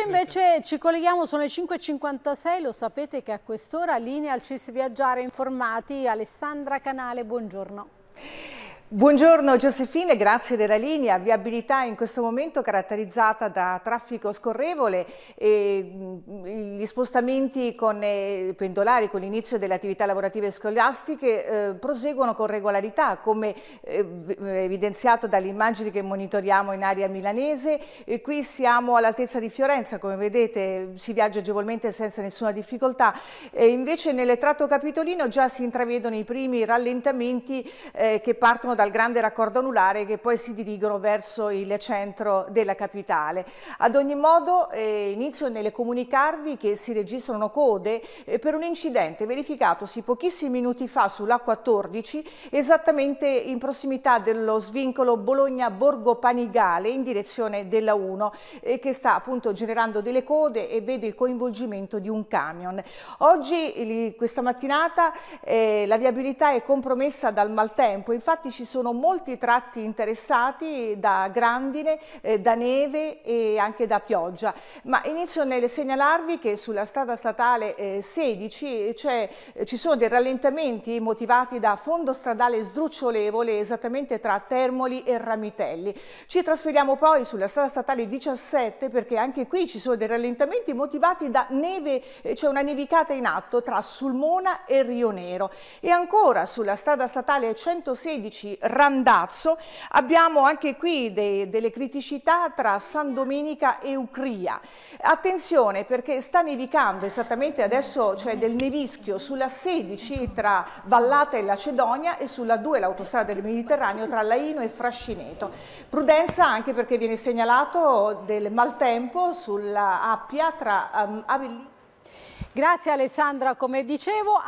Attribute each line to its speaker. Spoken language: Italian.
Speaker 1: Se invece ci colleghiamo, sono le 5.56, lo sapete che a quest'ora linea al CIS Viaggiare Informati, Alessandra Canale, buongiorno. Buongiorno Giusefine, grazie della linea. Viabilità in questo momento caratterizzata da traffico scorrevole e mm, gli spostamenti con eh, pendolari con l'inizio delle attività lavorative scolastiche eh, proseguono con regolarità, come eh, eh, evidenziato dalle immagini che monitoriamo in area milanese. E qui siamo all'altezza di Fiorenza, come vedete si viaggia agevolmente senza nessuna difficoltà. E invece nel tratto capitolino già si intravedono i primi rallentamenti eh, che partono dal grande raccordo anulare che poi si dirigono verso il centro della capitale. Ad ogni modo eh, inizio nelle comunicarvi che si registrano code eh, per un incidente verificatosi pochissimi minuti fa sulla 14 esattamente in prossimità dello svincolo Bologna-Borgo Panigale in direzione della 1 eh, che sta appunto generando delle code e vede il coinvolgimento di un camion. Oggi questa mattinata eh, la viabilità è compromessa dal maltempo, infatti ci sono molti tratti interessati da grandine, eh, da neve e anche da pioggia. Ma inizio nel segnalarvi che sulla strada statale eh, 16 eh, cioè, eh, ci sono dei rallentamenti motivati da fondo stradale sdrucciolevole esattamente tra Termoli e Ramitelli. Ci trasferiamo poi sulla strada statale 17 perché anche qui ci sono dei rallentamenti motivati da neve, eh, c'è cioè una nevicata in atto tra Sulmona e Rio Nero. E ancora sulla strada statale 116 Randazzo. Abbiamo anche qui dei, delle criticità tra San Domenica e Ucria. Attenzione perché sta nevicando, esattamente adesso c'è del nevischio sulla 16 tra Vallata e Lacedonia e sulla 2 l'autostrada del Mediterraneo tra Laino e Frascineto. Prudenza anche perché viene segnalato del maltempo sulla Appia tra um, Avellino Grazie Alessandra, come dicevo